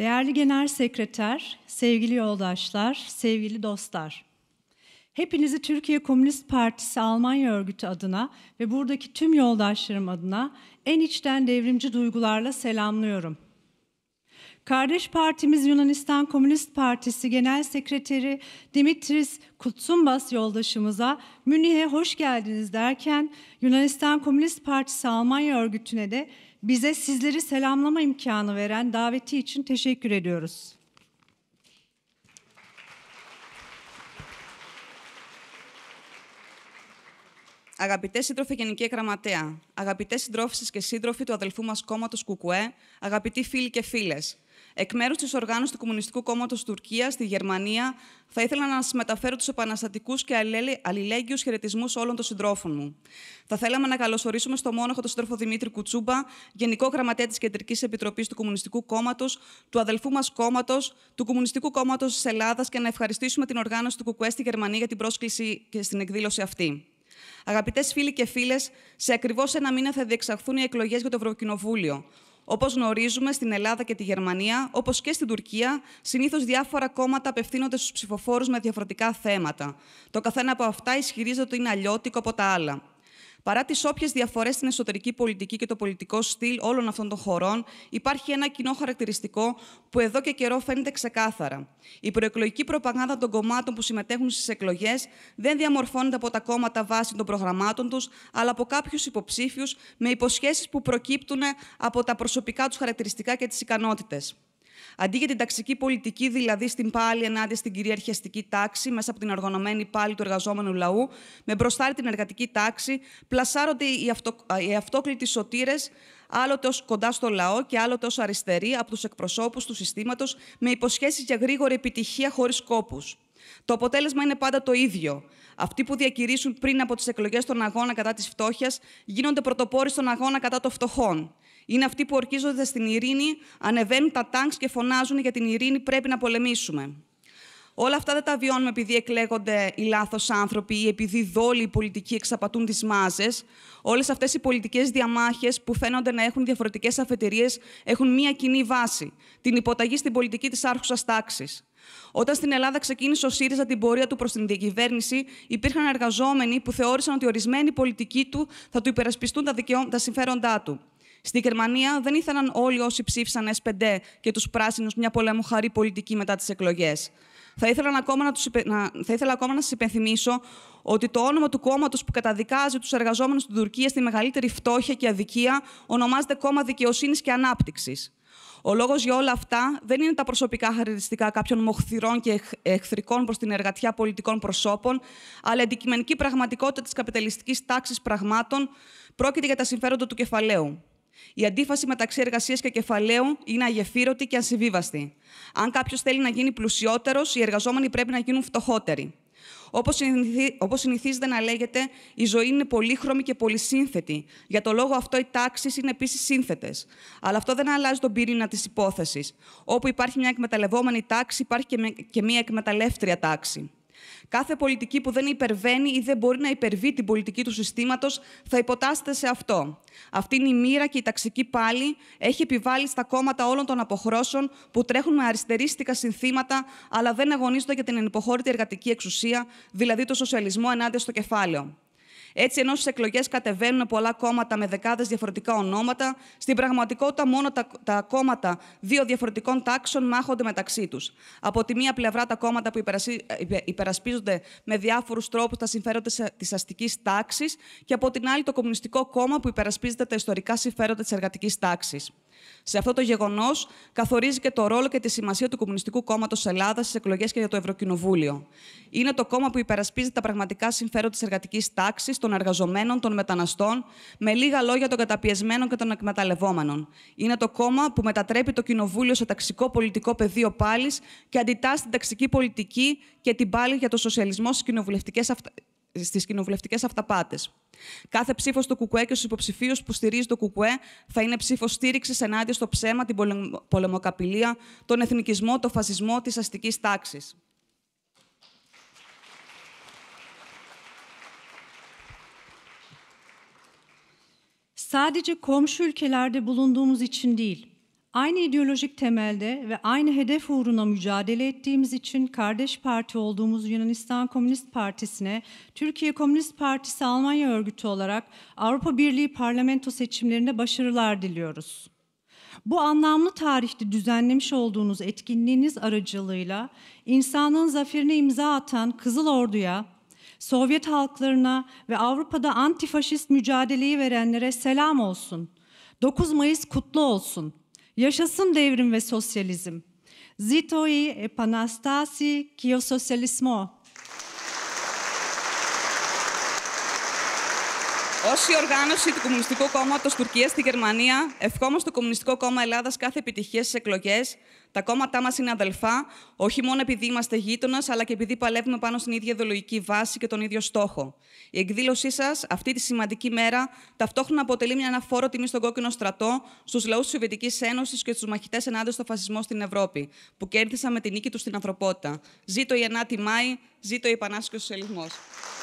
Değerli Genel Sekreter, sevgili yoldaşlar, sevgili dostlar. Hepinizi Türkiye Komünist Partisi Almanya örgütü adına ve buradaki tüm yoldaşlarım adına en içten devrimci duygularla selamlıyorum. Kardeş partimiz Yunanistan Komünist Partisi Genel Sekreteri Dimitris Kutsumbas yoldaşımıza Münih'e hoş geldiniz derken Yunanistan Komünist Partisi Almanya örgütüne de bize sizleri selamlama imkanı veren daveti için teşekkür ediyoruz. Αγαπητές σύντροφοι Γενική Γραμματέα, αγαπητές συντρόφισσες και σύντροφοι του αδελφού μας κόμματος Κουκουέ, αγαπητοί φίλοι και φίλες, Εκ μέρους της οργάνωσης του Κομμουνιστικού Κόμματος Τουρκία στη Γερμανία, θα ήθελα να σας μεταφέρω τους επαναστατικούς και αλληλέγγυους χαιρετισμούς όλων των συντρόφων μου. Θα θέλαμε να καλωσορίσουμε στο μόνοχο τον σύντροφο Δημήτρη Κουτσούμπα, Γενικό Γραμματέα της Κεντρικής Επιτροπής του Κομμουνιστικού Κόμματος, του αδελφού μας κόμματος, του Κομμουνιστικού Κόμματος της Ελλάδας και να ευχαριστήσουμε την οργάνωση του Κουκουέ στη Γερμανία για την πρόσκληση και στην εκδήλωση αυτή. Αγαπητές φίλοι και φίλες, σε ακριβώς ένα μήνα θα διεξαχθούν οι εκλογές για το Ευρωκοινοβούλιο. Όπως γνωρίζουμε, στην Ελλάδα και τη Γερμανία, όπως και στην Τουρκία, συνήθως διάφορα κόμματα απευθύνονται στους ψηφοφόρους με διαφορετικά θέματα. Το καθένα από αυτά ισχυρίζεται ότι είναι αλλιώτικο από τα άλλα. Παρά τις όποιες διαφορές στην εσωτερική πολιτική και το πολιτικό στυλ όλων αυτών των χωρών, υπάρχει ένα κοινό χαρακτηριστικό που εδώ και καιρό φαίνεται ξεκάθαρα. Η προεκλογική προπαγάνδα των κομμάτων που συμμετέχουν στις εκλογές δεν διαμορφώνεται από τα κόμματα βάσει των προγραμμάτων τους, αλλά από κάποιους υποψήφιους με υποσχέσεις που προκύπτουν από τα προσωπικά τους χαρακτηριστικά και τις ικανότητες. Αντί για την ταξική πολιτική, δηλαδή στην πάλι ενάντια στην κυριαρχιαστική τάξη, μέσα από την οργανωμένη πάλι του εργαζόμενου λαού, με μπροστάρι την εργατική τάξη, πλασάρονται οι, αυτο, αυτόκλητοι σωτήρες, άλλοτε ως κοντά στο λαό και άλλοτε ως αριστεροί από τους εκπροσώπους του συστήματος, με υποσχέσεις για γρήγορη επιτυχία χωρίς κόπου. Το αποτέλεσμα είναι πάντα το ίδιο. Αυτοί που διακηρύσουν πριν από τις εκλογές τον αγώνα κατά της φτώχειας γίνονται πρωτοπόροι στον αγώνα κατά των φτωχών. Είναι αυτοί που ορκίζονται στην ειρήνη, ανεβαίνουν τα τάγκ και φωνάζουν για την ειρήνη πρέπει να πολεμήσουμε. Όλα αυτά δεν τα βιώνουμε επειδή εκλέγονται οι λάθος άνθρωποι ή επειδή δόλοι οι πολιτικοί εξαπατούν τις μάζες. Όλες αυτές οι πολιτικές διαμάχες που φαίνονται να έχουν διαφορετικές αφετηρίες έχουν μία κοινή βάση: την υποταγή στην πολιτική της άρχουσας τάξης. Όταν στην Ελλάδα ξεκίνησε ο ΣΥΡΙΖΑ την πορεία του προς την διακυβέρνηση, υπήρχαν εργαζόμενοι που θεώρησαν ότι ορισμένοι πολιτικοί του θα του υπερασπιστούν τα, δικαιώ... τα συμφέροντά του. Στη Γερμανία δεν ήθελαν όλοι όσοι ψήφισαν S5 και τους πράσινους μια πολεμοχαρή πολιτική μετά τις εκλογές. Θα ήθελα, ακόμα να τους να... θα ακόμα να σας υπενθυμίσω ότι το όνομα του κόμματος που καταδικάζει τους εργαζόμενους στην Τουρκία στη μεγαλύτερη φτώχεια και αδικία ονομάζεται Κόμμα δικαιοσύνης και ανάπτυξης. Ο λόγος για όλα αυτά δεν είναι τα προσωπικά χαρακτηριστικά κάποιων μοχθηρών και εχθρικών προς την εργατιά πολιτικών προσώπων, αλλά η αντικειμενική πραγματικότητα της καπιταλιστικής τάξης πραγμάτων πρόκειται για τα συμφέροντα του κεφαλαίου. Η αντίφαση μεταξύ εργασίας και κεφαλαίου είναι αγεφύρωτη και ασυμβίβαστη. Αν κάποιος θέλει να γίνει πλουσιότερος, οι εργαζόμενοι πρέπει να γίνουν φτωχότεροι. Όπως συνηθίζεται να λέγεται, η ζωή είναι πολύχρωμη και πολυσύνθετη. Για το λόγο αυτό, οι τάξεις είναι επίσης σύνθετες. Αλλά αυτό δεν αλλάζει τον πυρήνα της υπόθεσης. Όπου υπάρχει μια εκμεταλλευόμενη τάξη, υπάρχει και μια εκμεταλλεύτρια τάξη. Κάθε πολιτική που δεν υπερβαίνει ή δεν μπορεί να υπερβεί την πολιτική του συστήματος θα υποτάσσεται σε αυτό. Αυτή είναι η μοίρα και η ταξική πάλι έχει επιβάλει στα κόμματα όλων των αποχρώσεων που τρέχουν με αριστερίστικα συνθήματα, αλλά δεν αγωνίζονται για την ενυποχώρητη εργατική εξουσία, δηλαδή το σοσιαλισμό ενάντια στο κεφάλαιο. Έτσι, ενώ στις εκλογές κατεβαίνουν πολλά κόμματα με δεκάδες διαφορετικά ονόματα, στην πραγματικότητα μόνο τα, τα κόμματα δύο διαφορετικών τάξεων μάχονται μεταξύ τους. Από τη μία πλευρά, τα κόμματα που υπερασπίζονται με διάφορους τρόπους τα συμφέροντα της αστικής τάξης, και από την άλλη, το Κομμουνιστικό Κόμμα που υπερασπίζεται τα ιστορικά συμφέροντα της εργατικής τάξης. Σε αυτό το γεγονός καθορίζει και το ρόλο και τη σημασία του Κομμουνιστικού Κόμματος Ελλάδας στις εκλογές και για το Ευρωκοινοβούλιο. Είναι το κόμμα που υπερασπίζει τα πραγματικά συμφέροντα της εργατικής τάξης, των εργαζομένων, των μεταναστών, με λίγα λόγια των καταπιεσμένων και των εκμεταλλευόμενων. Είναι το κόμμα που μετατρέπει το Κοινοβούλιο σε ταξικό πολιτικό πεδίο πάλι και αντιτάσσει την ταξική πολιτική και την πάλι για το σοσιαλισμό στις κοινοβουλευτικές Στις κοινοβουλευτικές αυταπάτες. Κάθε ψήφος του Κουκουέ και στους υποψηφίους που στηρίζει το Κουκουέ θα είναι ψήφος στήριξης ενάντια στο ψέμα, την πολεμοκαπηλεία, τον εθνικισμό, τον φασισμό της αστικής τάξης. Sadece komşu ülkelerde bulunduğumuz için değil, Aynı ideolojik temelde ve aynı hedef uğruna mücadele ettiğimiz için kardeş parti olduğumuz Yunanistan Komünist Partisi'ne Türkiye Komünist Partisi Almanya örgütü olarak Avrupa Birliği parlamento seçimlerinde başarılar diliyoruz. Bu anlamlı tarihte düzenlemiş olduğunuz etkinliğiniz aracılığıyla insanlığın zaferine imza atan Kızıl Ordu'ya, Sovyet halklarına ve Avrupa'da antifaşist mücadeleyi verenlere selam olsun. 9 Mayıs kutlu olsun. Yaşasın devrim ve sosyalizm. Zitoi epanastasi kiososyalismo. Ω η οργάνωση του Κομμουνιστικού Κόμματος Τουρκία στη Γερμανία, ευχόμαστε το Κομμουνιστικό Κόμμα Ελλάδας κάθε επιτυχία στις εκλογές. Τα κόμματά μας είναι αδελφά, όχι μόνο επειδή είμαστε γείτονα, αλλά και επειδή παλεύουμε πάνω στην ίδια ιδεολογική βάση και τον ίδιο στόχο. Η εκδήλωσή σας, αυτή τη σημαντική μέρα, ταυτόχρονα αποτελεί μια αναφόρο τιμή στον κόκκινο στρατό, στους λαούς της Σοβιετικής Ένωσης και στους μαχητές ενάντια στο φασισμό στην Ευρώπη, που κέρδισαν με την νίκη τους στην ανθρωπότητα. Ζήτω η 9η Μάη, ζήτω η Επανάσκηση επανασκηση